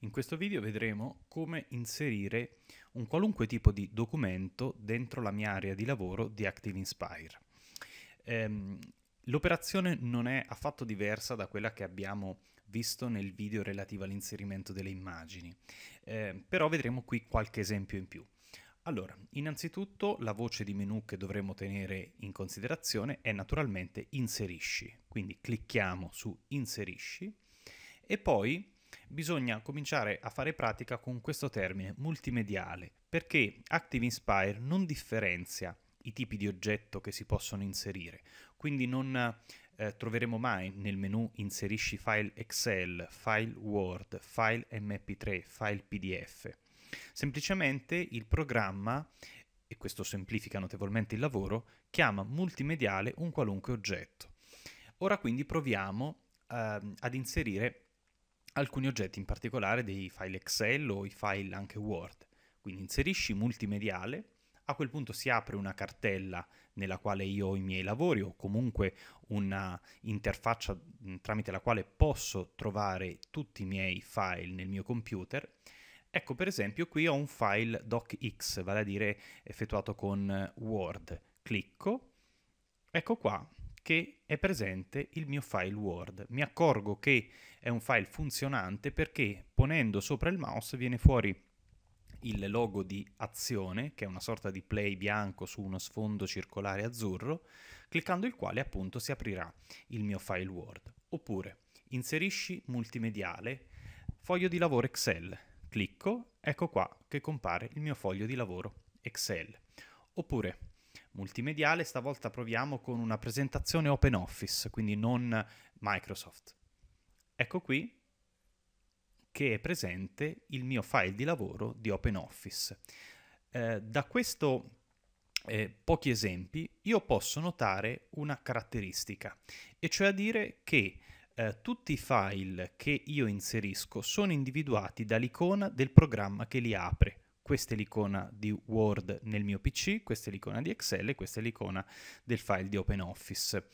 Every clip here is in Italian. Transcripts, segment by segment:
In questo video vedremo come inserire un qualunque tipo di documento dentro la mia area di lavoro di ActiveInspire. Ehm, l'operazione non è affatto diversa da quella che abbiamo visto nel video relativo all'inserimento delle immagini, ehm, però vedremo qui qualche esempio in più. Allora, innanzitutto la voce di menu che dovremmo tenere in considerazione è naturalmente inserisci, quindi clicchiamo su inserisci e poi bisogna cominciare a fare pratica con questo termine multimediale, perché Active Inspire non differenzia i tipi di oggetto che si possono inserire, quindi non eh, troveremo mai nel menu inserisci file Excel, file Word, file MP3, file PDF. Semplicemente il programma, e questo semplifica notevolmente il lavoro, chiama multimediale un qualunque oggetto. Ora quindi proviamo eh, ad inserire alcuni oggetti, in particolare dei file Excel o i file anche Word. Quindi inserisci multimediale, a quel punto si apre una cartella nella quale io ho i miei lavori o comunque una interfaccia tramite la quale posso trovare tutti i miei file nel mio computer. Ecco per esempio qui ho un file docx, vale a dire effettuato con Word. Clicco, ecco qua, che è presente il mio file Word. Mi accorgo che è un file funzionante perché ponendo sopra il mouse viene fuori il logo di azione, che è una sorta di play bianco su uno sfondo circolare azzurro, cliccando il quale appunto si aprirà il mio file Word. Oppure inserisci multimediale, foglio di lavoro Excel. Clicco, ecco qua che compare il mio foglio di lavoro Excel. Oppure multimediale, stavolta proviamo con una presentazione open office, quindi non Microsoft. Ecco qui che è presente il mio file di lavoro di open office. Eh, da questo eh, pochi esempi io posso notare una caratteristica, e cioè a dire che eh, tutti i file che io inserisco sono individuati dall'icona del programma che li apre questa è l'icona di Word nel mio PC, questa è l'icona di Excel e questa è l'icona del file di OpenOffice.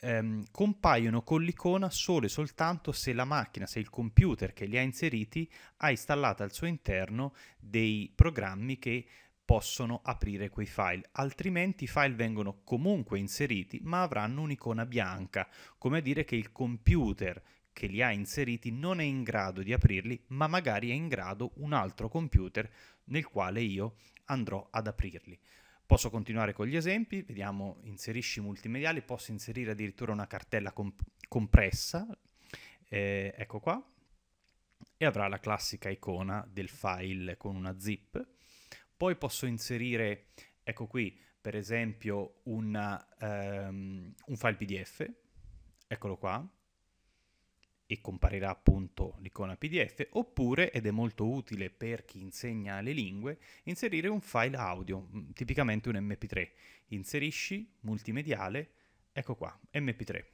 Ehm, compaiono con l'icona solo e soltanto se la macchina, se il computer che li ha inseriti ha installato al suo interno dei programmi che possono aprire quei file, altrimenti i file vengono comunque inseriti ma avranno un'icona bianca, come a dire che il computer che li ha inseriti non è in grado di aprirli, ma magari è in grado un altro computer nel quale io andrò ad aprirli. Posso continuare con gli esempi, vediamo inserisci multimediali, posso inserire addirittura una cartella comp- compressa, eh, ecco qua, e avrà la classica icona del file con una zip. Poi posso inserire, ecco qui, per esempio una, um, un file PDF, eccolo qua, e comparirà appunto l'icona PDF, oppure, ed è molto utile per chi insegna le lingue, inserire un file audio, mm, tipicamente un MP3. Inserisci, multimediale, ecco qua, MP3.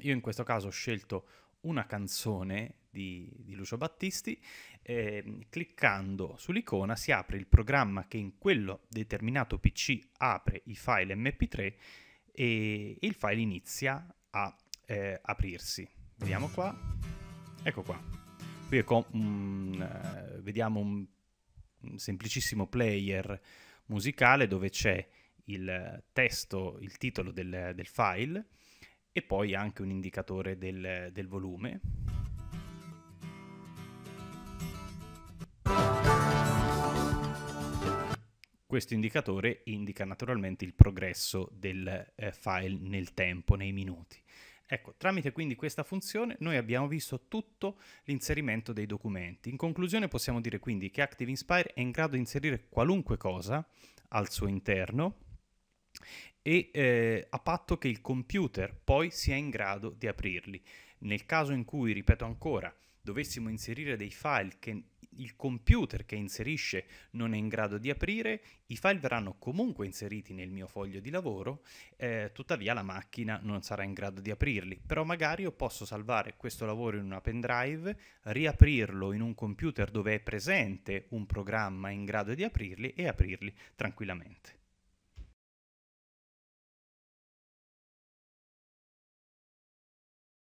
Io in questo caso ho scelto una canzone di, di Lucio Battisti, eh, cliccando sull'icona si apre il programma che in quello determinato PC apre i file MP3 e il file inizia a eh, aprirsi. Vediamo qua. Ecco qua. Qui ecco, mh, mm, eh, vediamo un, un semplicissimo player musicale dove c'è il testo, il titolo del, del, file e poi anche un indicatore del, del volume. Questo indicatore indica naturalmente il progresso del eh, file nel tempo, nei minuti. Ecco, tramite quindi questa funzione noi abbiamo visto tutto l'inserimento dei documenti. In conclusione possiamo dire quindi che Active Inspire è in grado di inserire qualunque cosa al suo interno e eh, a patto che il computer poi sia in grado di aprirli. Nel caso in cui, ripeto ancora, dovessimo inserire dei file che il computer che inserisce non è in grado di aprire, i file verranno comunque inseriti nel mio foglio di lavoro, eh, tuttavia la macchina non sarà in grado di aprirli, però magari io posso salvare questo lavoro in una pendrive, riaprirlo in un computer dove è presente un programma in grado di aprirli e aprirli tranquillamente.